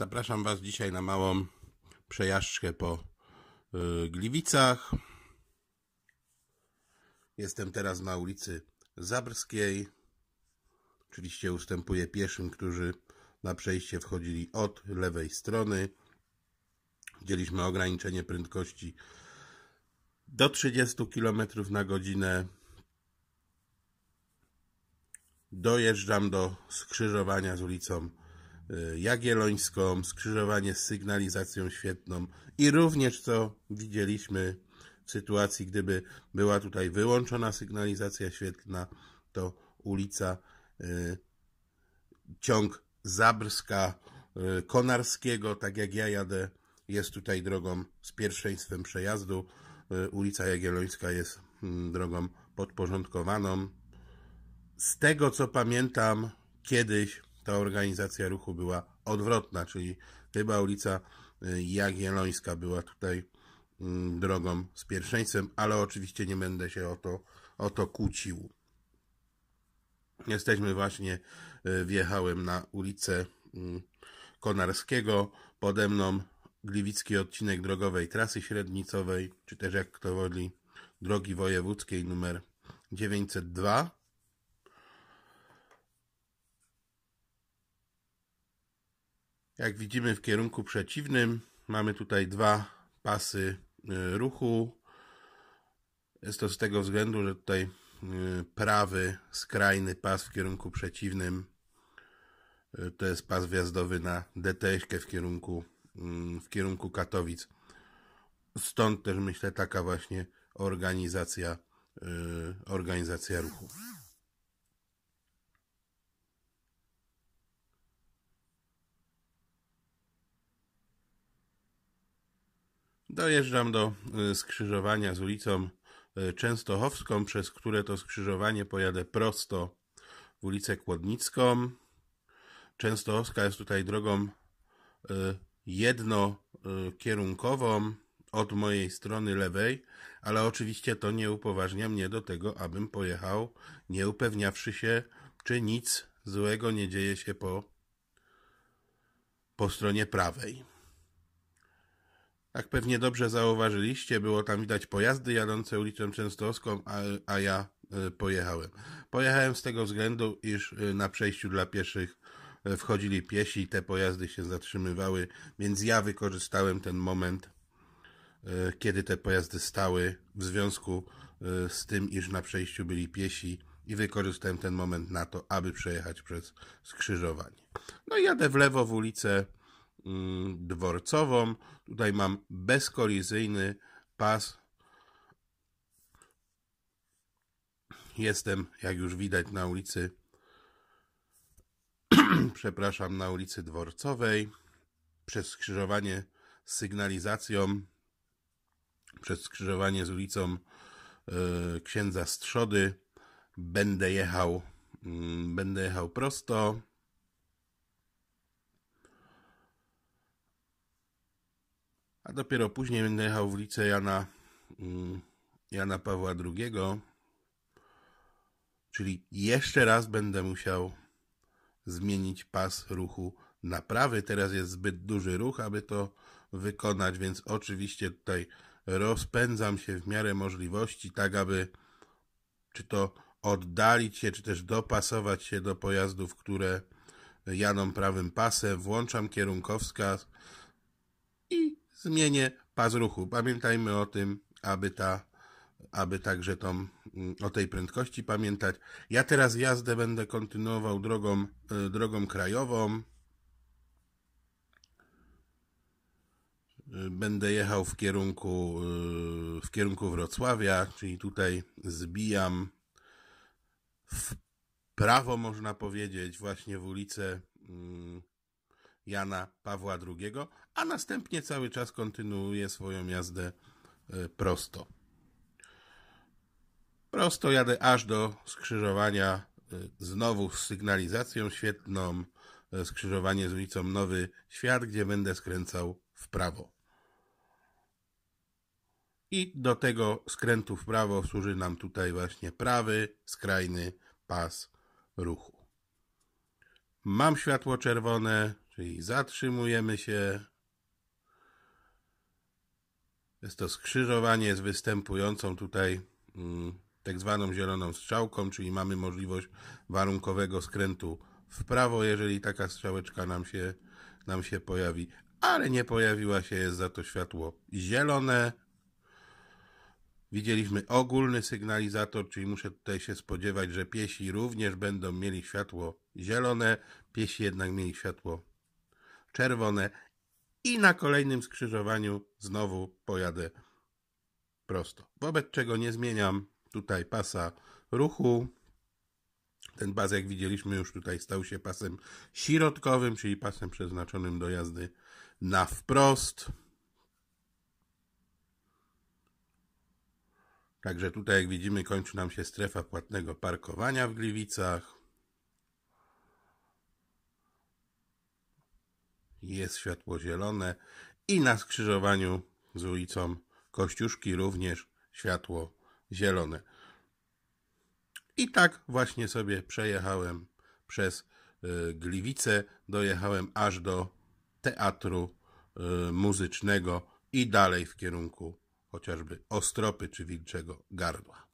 Zapraszam Was dzisiaj na małą przejażdżkę po y, Gliwicach. Jestem teraz na ulicy Zabrskiej. Oczywiście ustępuję pieszym, którzy na przejście wchodzili od lewej strony. Widzieliśmy ograniczenie prędkości do 30 km na godzinę. Dojeżdżam do skrzyżowania z ulicą Y, Jagiellońską, skrzyżowanie z sygnalizacją świetną i również co widzieliśmy w sytuacji, gdyby była tutaj wyłączona sygnalizacja świetlna, to ulica y, ciąg Zabrska y, Konarskiego, tak jak ja jadę, jest tutaj drogą z pierwszeństwem przejazdu. Y, ulica Jagiellońska jest mm, drogą podporządkowaną. Z tego co pamiętam, kiedyś ta organizacja ruchu była odwrotna, czyli chyba ulica y, Jagiellońska była tutaj mm, drogą z pierwszeństwem, ale oczywiście nie będę się o to, o to kłócił. Jesteśmy właśnie, y, wjechałem na ulicę mm, Konarskiego, pode mną gliwicki odcinek drogowej trasy średnicowej, czy też jak kto woli, drogi wojewódzkiej numer 902. Jak widzimy w kierunku przeciwnym mamy tutaj dwa pasy y, ruchu. Jest to z tego względu, że tutaj y, prawy skrajny pas w kierunku przeciwnym y, to jest pas wjazdowy na dt w kierunku, mm, w kierunku Katowic. Stąd też myślę taka właśnie organizacja, organizacja ruchu. Dojeżdżam do y, skrzyżowania z ulicą y, Częstochowską, przez które to skrzyżowanie pojadę prosto w ulicę Kłodnicką. Częstochowska jest tutaj drogą y, jednokierunkową od mojej strony lewej, ale oczywiście to nie upoważnia mnie do tego, abym pojechał, nie upewniawszy się, czy nic złego nie dzieje się po, po stronie prawej. Jak pewnie dobrze zauważyliście, było tam widać pojazdy jadące ulicą Częstochowską, a, a ja e, pojechałem. Pojechałem z tego względu, iż e, na przejściu dla pieszych e, wchodzili piesi, te pojazdy się zatrzymywały, więc ja wykorzystałem ten moment, kiedy te pojazdy stały w związku z tym, iż na przejściu byli piesi i wykorzystałem ten moment na to, aby przejechać przez skrzyżowanie. No i jadę w lewo w ulicę Mm, dworcową. Tutaj mam bezkolizyjny pas. Jestem, jak już widać, na ulicy, przepraszam, na ulicy Dworcowej, przez skrzyżowanie z sygnalizacją, przez skrzyżowanie z ulicą e, Księdza Strzody. Będę jechał, mm, będę jechał prosto a dopiero później będę jechał w ulicę Jana, mm, Jana Pawła II, czyli jeszcze raz będę musiał zmienić pas ruchu naprawy. Teraz jest zbyt duży ruch, aby to wykonać, więc oczywiście tutaj rozpędzam się w miarę możliwości, tak aby czy to oddalić się, czy też dopasować się do pojazdów, które jadą prawym pasem. Włączam kierunkowskaz i zmienie pas ruchu. Pamiętajmy o tym, aby ta aby także tą, mm, o tej prędkości pamiętać. Ja teraz jazdę będę kontynuował drogą, e, drogą krajową. E, będę jechał w kierunku, e, w kierunku Wrocławia, czyli tutaj zbijam w prawo, można powiedzieć, właśnie w ulicę mm, Jana Pawła II, a następnie cały czas kontynuuje swoją jazdę e, prosto. Prosto jadę aż do skrzyżowania e, znowu z sygnalizacją świetną, e, skrzyżowanie z ulicą Nowy Świat, gdzie będę skręcał w prawo. I do tego skrętu w prawo służy nam tutaj właśnie prawy, skrajny pas ruchu. Mam światło czerwone, Czyli zatrzymujemy się. Jest to skrzyżowanie z występującą tutaj mm, tak zwaną zieloną strzałką, czyli mamy możliwość warunkowego skrętu w prawo, jeżeli taka strzałeczka nam się, nam się pojawi, ale nie pojawiła się, jest za to światło zielone. Widzieliśmy ogólny sygnalizator, czyli muszę tutaj się spodziewać, że piesi również będą mieli światło zielone, piesi jednak mieli światło czerwone i na kolejnym skrzyżowaniu znowu pojadę prosto. Wobec czego nie zmieniam tutaj pasa ruchu. Ten pas, jak widzieliśmy, już tutaj stał się pasem środkowym, czyli pasem przeznaczonym do jazdy na wprost. Także tutaj, jak widzimy, kończy nam się strefa płatnego parkowania w Gliwicach. jest światło zielone i na skrzyżowaniu z ulicą Kościuszki również światło zielone. I tak właśnie sobie przejechałem przez y, Gliwice, dojechałem aż do teatru y, muzycznego i dalej w kierunku chociażby Ostropy czy Wilczego Gardła.